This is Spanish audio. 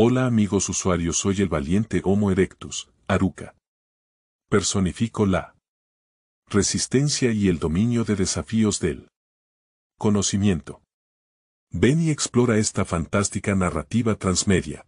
Hola amigos usuarios, soy el valiente Homo erectus, Aruca. Personifico la resistencia y el dominio de desafíos del conocimiento. Ven y explora esta fantástica narrativa transmedia.